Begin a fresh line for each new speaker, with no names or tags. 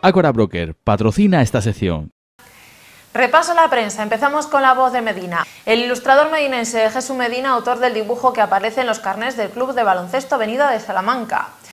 Acora Broker patrocina esta sección.
Repaso la prensa. Empezamos con la voz de Medina. El ilustrador medinense Jesús Medina, autor del dibujo que aparece en los carnés del Club de Baloncesto venido de Salamanca.